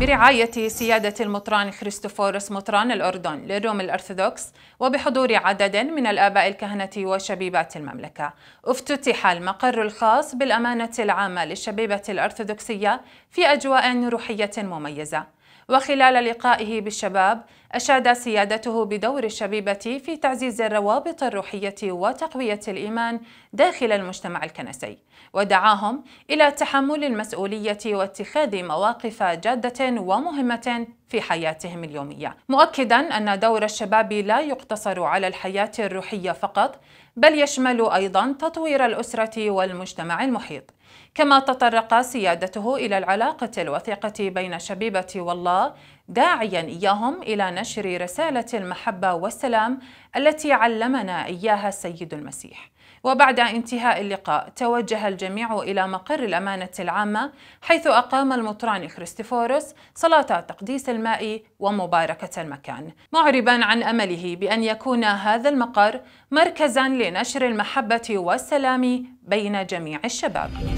برعاية سيادة المطران كريستوفوروس مطران الأردن للروم الأرثوذكس وبحضور عدد من الآباء الكهنة وشبيبات المملكة افتتح المقر الخاص بالأمانة العامة للشبيبة الأرثوذكسية في أجواء روحية مميزة وخلال لقائه بالشباب أشاد سيادته بدور الشبيبة في تعزيز الروابط الروحية وتقوية الإيمان داخل المجتمع الكنسي ودعاهم إلى تحمل المسؤولية واتخاذ مواقف جادة ومهمة في حياتهم اليومية مؤكدا أن دور الشباب لا يقتصر على الحياة الروحية فقط بل يشمل أيضا تطوير الأسرة والمجتمع المحيط كما تطرق سيادته إلى العلاقة الوثيقة بين شبيبة والله داعيا إياهم إلى نشر رسالة المحبة والسلام التي علمنا إياها السيد المسيح وبعد انتهاء اللقاء توجه الجميع إلى مقر الأمانة العامة حيث أقام المطران كريستيفوروس صلاة تقديس الماء ومباركة المكان معربا عن أمله بأن يكون هذا المقر مركزا لنشر المحبة والسلام بين جميع الشباب